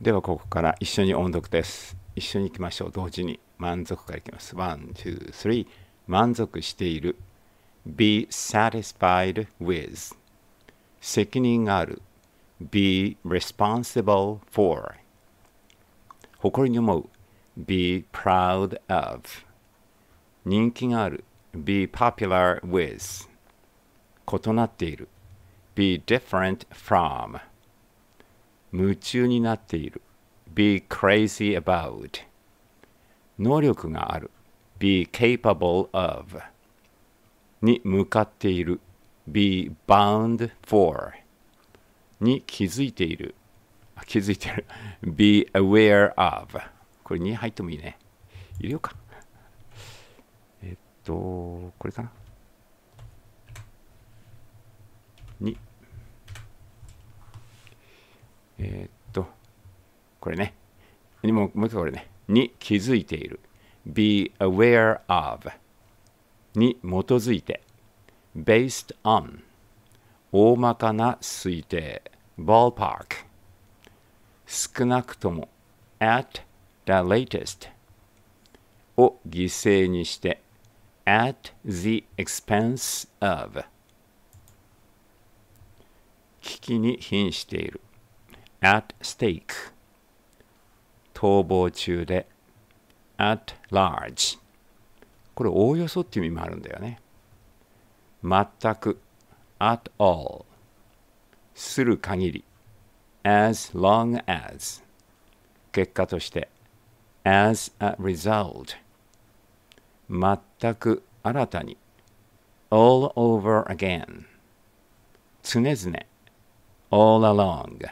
ではここから一緒に音読です一緒に行きましょう同時に満足からいきます123満足している be satisfied with 責任ある be responsible for 誇りに思う be proud of 人気がある be popular with 異なっている be different from 夢中になっている be crazy about 能力がある be capable of に向かっている be bound for に気づいている気づいてる be aware of これに入ってもいいね入れようかえっとこれかなにえー、っと、これね。にももう一回これね。に気づいている。be aware of に基づいて。based on 大まかな推定。ballpark 少なくとも。at the latest を犠牲にして。at the expense of 危機に瀕している at stake 逃亡中で at large これおおよそっていう意味もあるんだよね全く at all する限り as long as 結果として as a result 全く新たに all over again 常々 all along